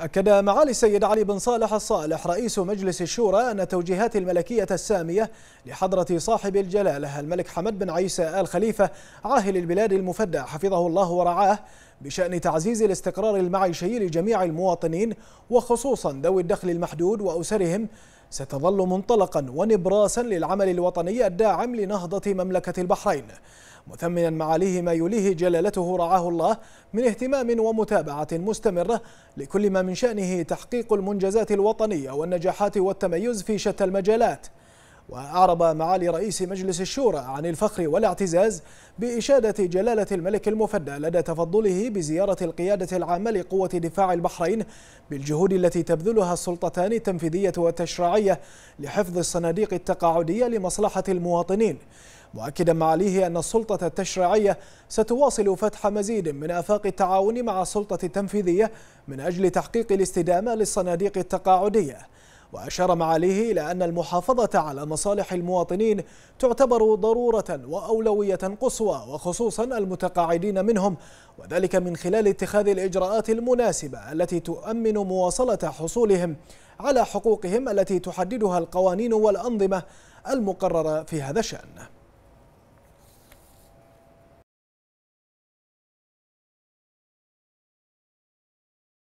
أكد معالي السيد علي بن صالح الصالح رئيس مجلس الشورى أن التوجيهات الملكية السامية لحضرة صاحب الجلالة الملك حمد بن عيسى آل خليفة عاهل البلاد المفدى حفظه الله ورعاه بشأن تعزيز الاستقرار المعيشي لجميع المواطنين وخصوصا ذوي الدخل المحدود وأسرهم ستظل منطلقا ونبراسا للعمل الوطني الداعم لنهضة مملكة البحرين مثمنا معاليه ما يليه جلالته رعاه الله من اهتمام ومتابعة مستمرة لكل ما من شأنه تحقيق المنجزات الوطنية والنجاحات والتميز في شتى المجالات وأعرب معالي رئيس مجلس الشورى عن الفخر والاعتزاز بإشادة جلالة الملك المفدى لدى تفضله بزيارة القيادة العامة لقوة دفاع البحرين بالجهود التي تبذلها السلطتان التنفيذية والتشريعية لحفظ الصناديق التقاعدية لمصلحة المواطنين مؤكدا معاليه أن السلطة التشريعية ستواصل فتح مزيد من آفاق التعاون مع السلطة التنفيذية من أجل تحقيق الاستدامة للصناديق التقاعدية وأشار معاليه إلى أن المحافظة على مصالح المواطنين تعتبر ضرورة وأولوية قصوى وخصوصا المتقاعدين منهم وذلك من خلال اتخاذ الإجراءات المناسبة التي تؤمن مواصلة حصولهم على حقوقهم التي تحددها القوانين والأنظمة المقررة في هذا الشأن